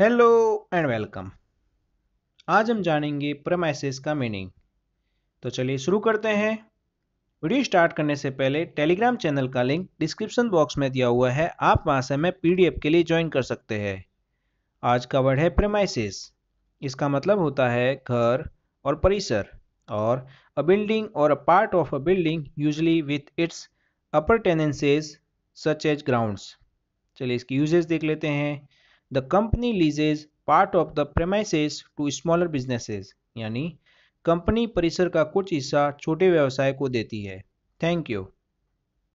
hello and welcome आज हम जानेंगे प्रमाइसिस का मीनिंग तो चलिए शुरू करते हैं वीडियो स्टार्ट करने से पहले टेलीग्राम चैनल का लिंक डिस्क्रिप्शन बॉक्स में दिया हुआ है आप वहां से मैं पीडीएफ के लिए ज्वाइन कर सकते हैं आज का वर्ड है प्रमाइसिस इसका मतलब होता है घर और परिसर और a building or a part of a building usually with its upper tenancies such as grounds चलिए इसकी यूजेज देख लेते हैं the company leases part of the premises to smaller businesses यानी कंपनी परिसर का कुछ हिस्सा छोटे व्यवसाय को देती है थैंक यू